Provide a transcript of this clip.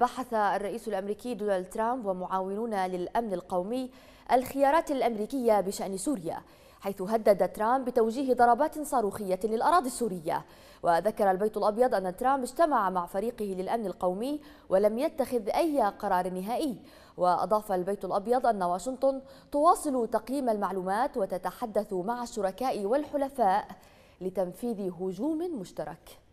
بحث الرئيس الأمريكي دونالد ترامب ومعاونون للأمن القومي الخيارات الأمريكية بشأن سوريا حيث هدد ترامب بتوجيه ضربات صاروخية للأراضي السورية وذكر البيت الأبيض أن ترامب اجتمع مع فريقه للأمن القومي ولم يتخذ أي قرار نهائي وأضاف البيت الأبيض أن واشنطن تواصل تقييم المعلومات وتتحدث مع الشركاء والحلفاء لتنفيذ هجوم مشترك